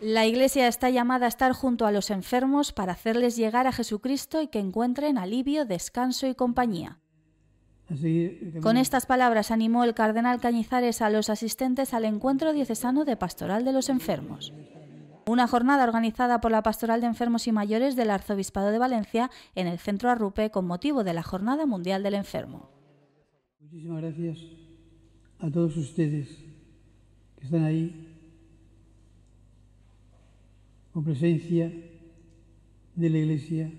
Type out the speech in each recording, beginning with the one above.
La Iglesia está llamada a estar junto a los enfermos para hacerles llegar a Jesucristo y que encuentren alivio, descanso y compañía. Con estas palabras animó el cardenal Cañizares a los asistentes al encuentro diocesano de Pastoral de los Enfermos. Una jornada organizada por la Pastoral de Enfermos y Mayores del Arzobispado de Valencia en el Centro Arrupe con motivo de la Jornada Mundial del Enfermo. Muchísimas gracias a todos ustedes que están ahí con presencia de la Iglesia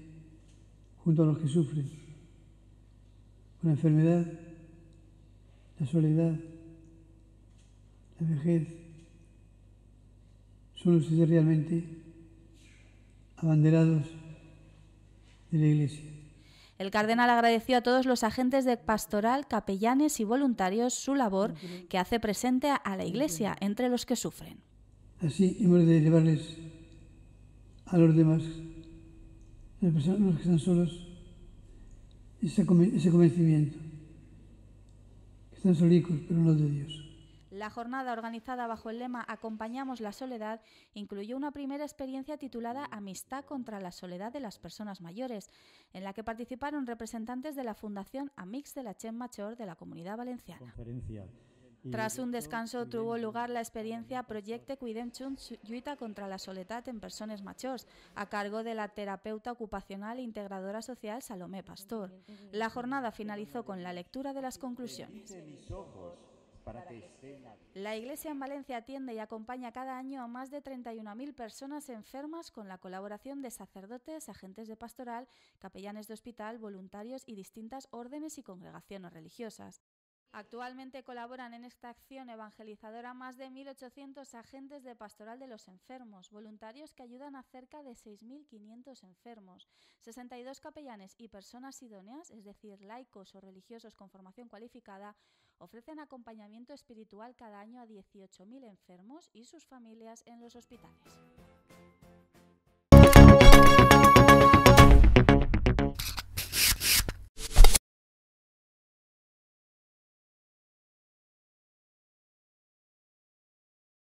junto a los que sufren, con la enfermedad, la soledad, la vejez. Son ustedes realmente abanderados de la Iglesia. El cardenal agradeció a todos los agentes de pastoral, capellanes y voluntarios su labor que hace presente a la Iglesia entre los que sufren. Así hemos de llevarles a los demás, que están solos, ese, convencimiento, que están solicos, pero no de Dios. La jornada organizada bajo el lema Acompañamos la soledad incluyó una primera experiencia titulada Amistad contra la soledad de las personas mayores, en la que participaron representantes de la Fundación Amix de la Chen Machor de la Comunidad Valenciana. Tras un descanso tuvo lugar la experiencia Proyecte Chun Yuita contra la Soledad en Personas mayores a cargo de la terapeuta ocupacional e integradora social Salomé Pastor. La jornada finalizó con la lectura de las conclusiones. la Iglesia en Valencia atiende y acompaña cada año a más de 31.000 personas enfermas con la colaboración de sacerdotes, agentes de pastoral, capellanes de hospital, voluntarios y distintas órdenes y congregaciones religiosas. Actualmente colaboran en esta acción evangelizadora más de 1.800 agentes de pastoral de los enfermos, voluntarios que ayudan a cerca de 6.500 enfermos, 62 capellanes y personas idóneas, es decir, laicos o religiosos con formación cualificada, ofrecen acompañamiento espiritual cada año a 18.000 enfermos y sus familias en los hospitales.